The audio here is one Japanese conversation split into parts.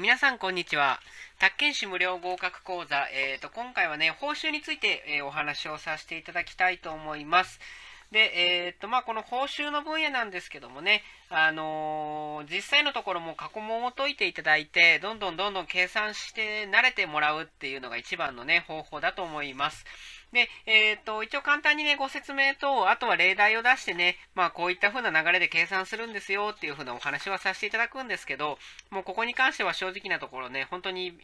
皆さんこんにちは。宅建士無料合格講座、えーと、と今回はね、報酬について、えー、お話をさせていただきたいと思います。で、えー、っと、まあ、この報酬の分野なんですけどもね、あのー、実際のところも過去問を解いていただいて、どんどんどんどん計算して慣れてもらうっていうのが一番のね、方法だと思います。で、えっ、と、一応簡単にね、ご説明と、あとは例題を出してね、まあこういった風な流れで計算するんですよっていう風なお話はさせていただくんですけど、もうここに関しては正直なところね、本当に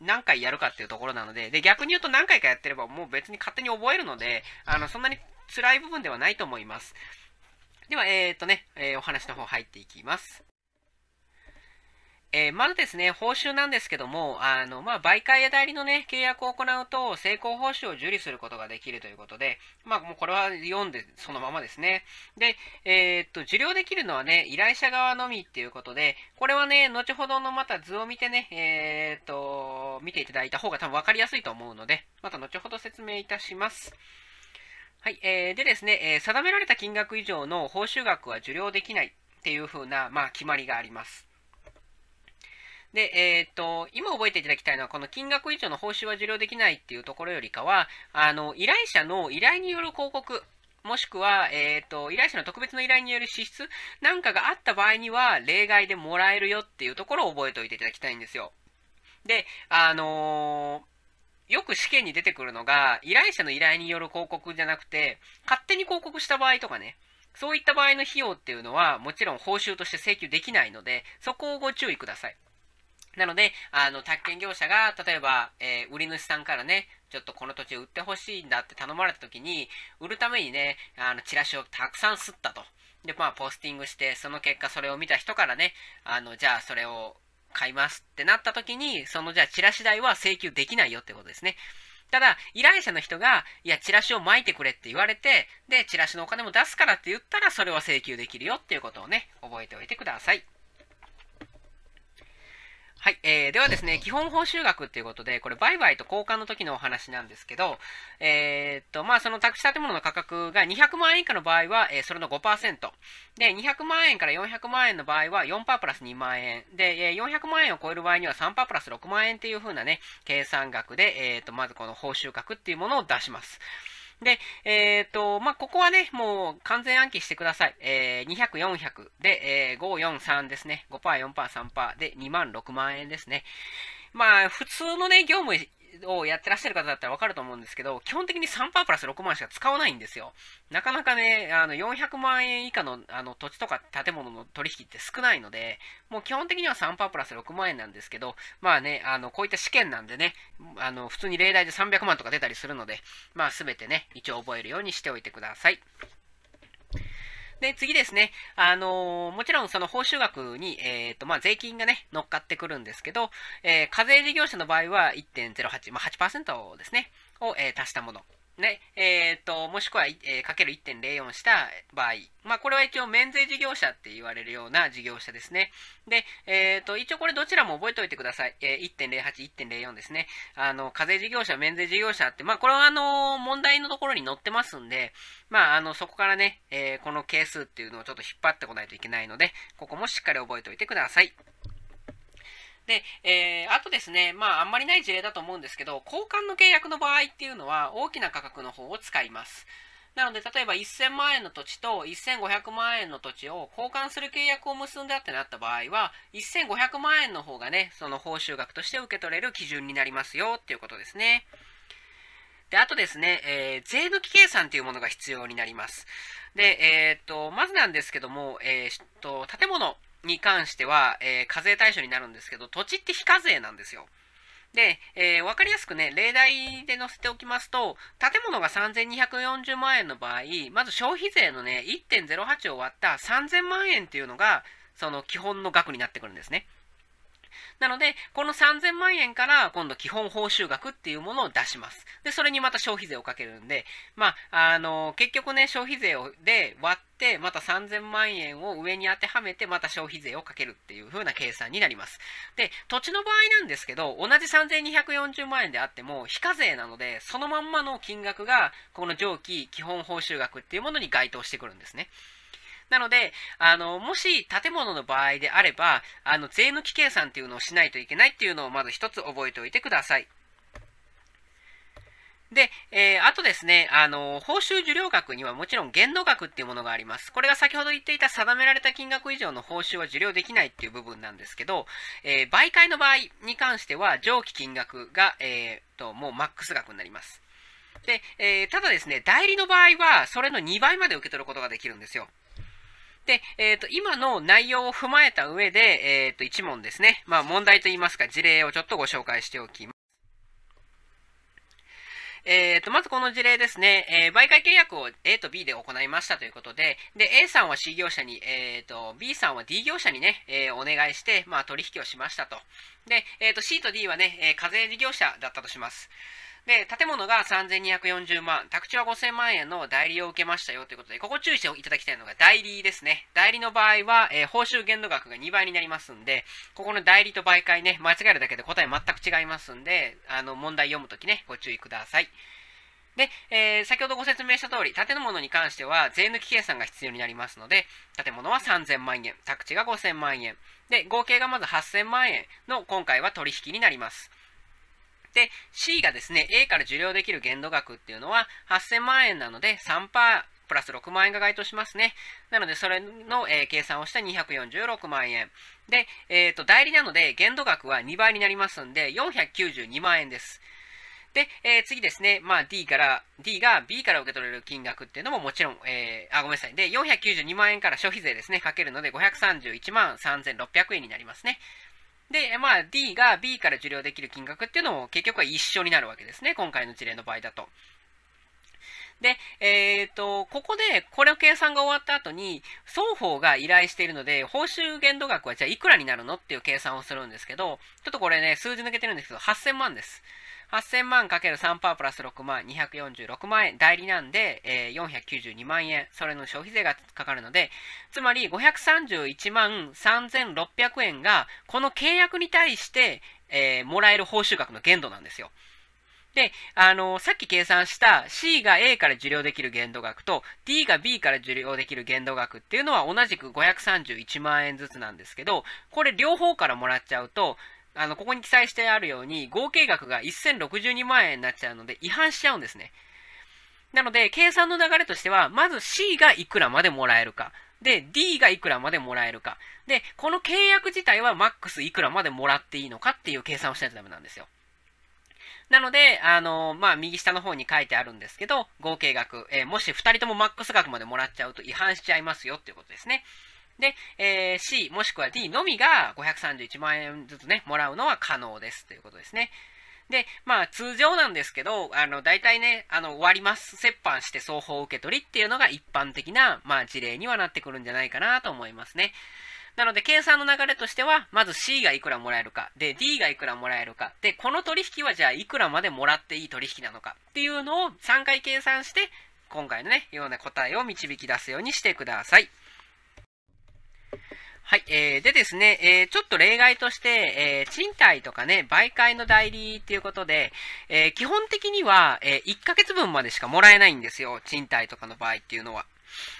何回やるかっていうところなので、で、逆に言うと何回かやってればもう別に勝手に覚えるので、あの、そんなに辛い部分ではないと思います。では、えっ、ー、とね、えー、お話の方入っていきます。えー、まずですね、報酬なんですけども、あの、まあ、媒介や代理のね、契約を行うと、成功報酬を受理することができるということで、まあ、もうこれは読んでそのままですね。で、えー、っと、受領できるのはね、依頼者側のみっていうことで、これはね、後ほどのまた図を見てね、えー、っと、見ていただいた方が多分分かりやすいと思うので、また後ほど説明いたします。はい、えー、でですね、えー、定められた金額以上の報酬額は受領できないっていうふうな、まあ、決まりがあります。で、えっ、ー、と、今覚えていただきたいのは、この金額以上の報酬は受領できないっていうところよりかは、あの、依頼者の依頼による広告、もしくは、えっ、ー、と、依頼者の特別の依頼による支出なんかがあった場合には、例外でもらえるよっていうところを覚えておいていただきたいんですよ。で、あのーよく試験に出てくるのが、依頼者の依頼による広告じゃなくて、勝手に広告した場合とかね、そういった場合の費用っていうのは、もちろん報酬として請求できないので、そこをご注意ください。なので、あの、宅建業者が、例えば、えー、売り主さんからね、ちょっとこの土地を売ってほしいんだって頼まれた時に、売るためにね、あの、チラシをたくさん吸ったと。で、まあ、ポスティングして、その結果それを見た人からね、あの、じゃあそれを買いますってなった時に、そのじゃあチラシ代は請求できないよってことですね。ただ、依頼者の人が、いや、チラシを巻いてくれって言われて、で、チラシのお金も出すからって言ったら、それは請求できるよっていうことをね、覚えておいてください。はい、えー、ではですね、基本報酬額っていうことで、これ、売買と交換の時のお話なんですけど、えー、っと、まあ、その宅地建物の価格が200万円以下の場合は、えー、それの5%。で、200万円から400万円の場合は4%プラス2万円。で、えー、400万円を超える場合には3%プラス6万円っていう風なね、計算額で、えー、っと、まずこの報酬額っていうものを出します。で、えっ、ー、と、まあ、ここはね、もう完全暗記してください。えー、200、400で、えー、5、4、3ですね。5%、4%、3%で2万、6万円ですね。まあ、普通のね、業務をやってらっしゃる方だったらわかると思うんですけど、基本的に3%プラス6万しか使わないんですよ。なかなかね、あの、400万円以下の、あの、土地とか建物の取引って少ないので、もう基本的には3%プラス6万円なんですけど、まあね、あの、こういった試験なんでね、あの、普通に例題で300万とか出たりするので、まあ、全てね、一応覚えるようにしておいてください。で、次ですね、あのー、もちろんその報酬額に、えっ、ー、と、まあ、税金がね、乗っかってくるんですけど、えー、課税事業者の場合は1.08、まあ、8%ですね、を、え足したもの。ね、えーと、もしくは、えー、かける1.04した場合、まあ、これは一応免税事業者って言われるような事業者ですね。で、えーと、一応これどちらも覚えておいてください。えー、1.08、1.04ですね。あの、課税事業者、免税事業者って、まあ、これはあの、問題のところに載ってますんで、まあ、あの、そこからね、えー、この係数っていうのをちょっと引っ張ってこないといけないので、ここもしっかり覚えておいてください。で、えー、あとですね、まあ、あんまりない事例だと思うんですけど、交換の契約の場合っていうのは、大きな価格の方を使います。なので、例えば1000万円の土地と1500万円の土地を交換する契約を結んだってなった場合は、1500万円の方がね、その報酬額として受け取れる基準になりますよっていうことですね。で、あとですね、えー、税抜き計算というものが必要になります。で、えー、っと、まずなんですけども、えー、っと、建物、に関しては、えー、課税対象になるんですけど、土地って非課税なんですよ。で、えー、分かりやすくね、例題で載せておきますと、建物が3240万円の場合、まず消費税のね、1.08を割った3000万円っていうのが、その基本の額になってくるんですね。なので、この3000万円から今度基本報酬額っていうものを出します。で、それにまた消費税をかけるんで、まあ、あの、結局ね、消費税をで割って、また3000万円を上に当てはめて、また消費税をかけるっていう風な計算になります。で、土地の場合なんですけど、同じ3240万円であっても、非課税なので、そのまんまの金額が、この上記基本報酬額っていうものに該当してくるんですね。なので、あの、もし建物の場合であれば、あの、税抜き計算っていうのをしないといけないっていうのをまず一つ覚えておいてください。で、えー、あとですね、あの、報酬受領額にはもちろん限度額っていうものがあります。これが先ほど言っていた定められた金額以上の報酬は受領できないっていう部分なんですけど、えー、媒介の場合に関しては上記金額が、えー、と、もうマックス額になります。で、えー、ただですね、代理の場合は、それの2倍まで受け取ることができるんですよ。で、えっ、ー、と、今の内容を踏まえた上で、えっ、ー、と、1問ですね。まあ、問題といいますか、事例をちょっとご紹介しておきます。えっ、ー、と、まずこの事例ですね、えー、媒介契約を A と B で行いましたということで、で、A さんは C 業者に、えー、と、B さんは D 業者にね、えー、お願いして、まあ、取引をしましたと。で、えっ、と、C と D はね、え課税事業者だったとします。で、建物が3240万、宅地は5000万円の代理を受けましたよということで、ここ注意していただきたいのが代理ですね。代理の場合は、えー、報酬限度額が2倍になりますんで、ここの代理と媒介ね、間違えるだけで答え全く違いますんで、あの、問題読むときね、ご注意ください。で、えー、先ほどご説明した通り、建物に関しては税抜き計算が必要になりますので、建物は3000万円、宅地が5000万円、で、合計がまず8000万円の今回は取引になります。で、C がですね、A から受領できる限度額っていうのは8000万円なので3%、プラス6万円が該当しますね。なので、それの、えー、計算をして246万円。で、えー、と、代理なので、限度額は2倍になりますので、492万円です。で、えー、次ですね、まあ、D から、D が B から受け取れる金額っていうのももちろん、えー、あ、ごめんなさい。で、492万円から消費税ですね、かけるので、531万3600円になりますね。で、まあ、D が B から受領できる金額っていうのも結局は一緒になるわけですね。今回の事例の場合だと。で、えっ、ー、と、ここで、これを計算が終わった後に、双方が依頼しているので、報酬限度額はじゃあいくらになるのっていう計算をするんですけど、ちょっとこれね、数字抜けてるんですけど、8000万です。8000万 ×3% プラス6万、246万円。代理なんで、えー、492万円。それの消費税がかかるので、つまり531万3600円が、この契約に対して、えー、もらえる報酬額の限度なんですよ。で、あのー、さっき計算した C が A から受領できる限度額と D が B から受領できる限度額っていうのは同じく531万円ずつなんですけど、これ両方からもらっちゃうと、あの、ここに記載してあるように、合計額が1062万円になっちゃうので、違反しちゃうんですね。なので、計算の流れとしては、まず C がいくらまでもらえるか。で、D がいくらまでもらえるか。で、この契約自体はマックスいくらまでもらっていいのかっていう計算をしないとダメなんですよ。なので、あのー、まあ、右下の方に書いてあるんですけど、合計額、えー、もし2人ともマックス額までもらっちゃうと違反しちゃいますよっていうことですね。で、えー、C もしくは D のみが531万円ずつね、もらうのは可能ですということですね。で、まあ通常なんですけど、あの、大体ね、あの、割ります。折半して双方受け取りっていうのが一般的な、まあ事例にはなってくるんじゃないかなと思いますね。なので、計算の流れとしては、まず C がいくらもらえるか、で、D がいくらもらえるか、で、この取引はじゃあいくらまでもらっていい取引なのかっていうのを3回計算して、今回のね、ような答えを導き出すようにしてください。はい。えー、でですね、えー、ちょっと例外として、えー、賃貸とかね、媒介の代理っていうことで、えー、基本的には、えー、1ヶ月分までしかもらえないんですよ。賃貸とかの場合っていうのは。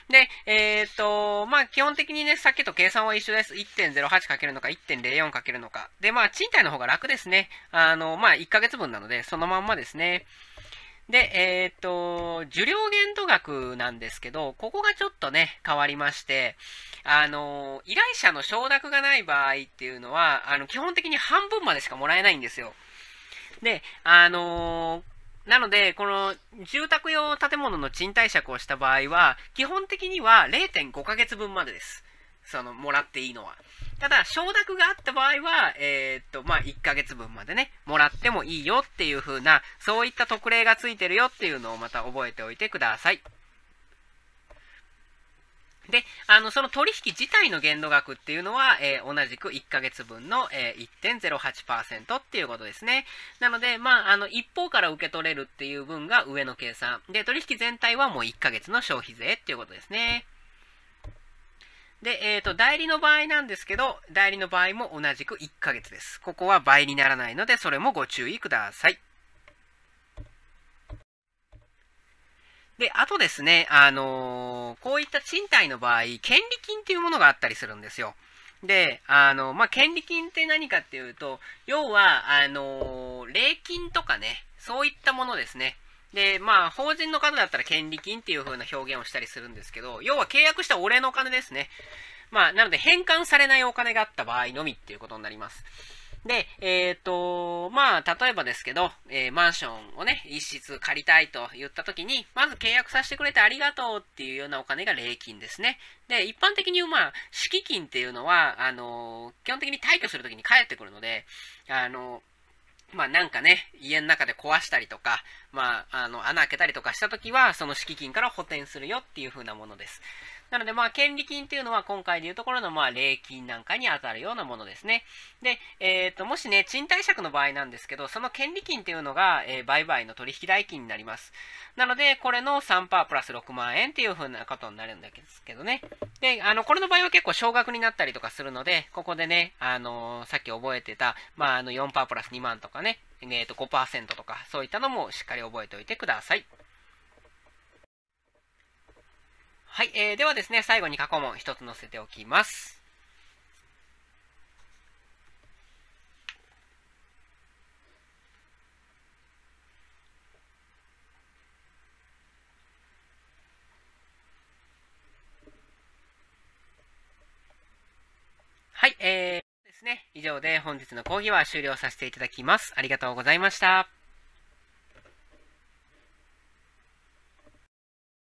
で、えー、っと、まあ、基本的にね、さっきと計算は一緒です。1.08× のか 1.04× のか。で、まあ、賃貸の方が楽ですね。あの、まあ、1ヶ月分なので、そのまんまですね。で、えっ、と、受領限度額なんですけど、ここがちょっとね、変わりまして、あの、依頼者の承諾がない場合っていうのは、あの、基本的に半分までしかもらえないんですよ。で、あのなので、この住宅用建物の賃貸借をした場合は、基本的には0.5ヶ月分までです。その、もらっていいのは。ただ、承諾があった場合は、えー、っと、まあ、1ヶ月分までね、もらってもいいよっていう風な、そういった特例がついてるよっていうのをまた覚えておいてください。で、あの、その取引自体の限度額っていうのは、えー、同じく1ヶ月分の、えー、1.08%っていうことですね。なので、まあ、あの、一方から受け取れるっていう分が上の計算。で、取引全体はもう1ヶ月の消費税っていうことですね。で、えっ、ー、と、代理の場合なんですけど、代理の場合も同じく1ヶ月です。ここは倍にならないので、それもご注意ください。で、あとですね、あのー、こういった賃貸の場合、権利金っていうものがあったりするんですよ。で、あの、まあ、権利金って何かっていうと、要は、あのー、礼金とかね、そういったものですね。で、まあ、法人の方だったら権利金っていう風な表現をしたりするんですけど、要は契約した俺のお金ですね。まあ、なので返還されないお金があった場合のみっていうことになります。で、えっ、ー、と、まあ、例えばですけど、えー、マンションをね、一室借りたいと言った時に、まず契約させてくれてありがとうっていうようなお金が礼金ですね。で、一般的に、まあ、敷金っていうのは、あのー、基本的に退去するときに返ってくるので、あのーまあなんかね、家の中で壊したりとか、まあ、あの、穴開けたりとかした時は、その敷金から補填するよっていう風なものです。なので、まあ、権利金っていうのは今回でいうところの、まあ、礼金なんかに当たるようなものですね。で、えっ、と、もしね、賃貸借の場合なんですけど、その権利金っていうのが、えー、売買の取引代金になります。なので、これの3%プラス6万円っていう風なことになるんですけどね。で、あの、これの場合は結構少額になったりとかするので、ここでね、あのー、さっき覚えてた、まあ、あの4%プラス2万とかね、えっ、と5%とか、そういったのもしっかり覚えておいてください。はい、えー、ではですね、最後に過去問一つ載せておきます。はい、えー、ですね、以上で本日の講義は終了させていただきます。ありがとうございました。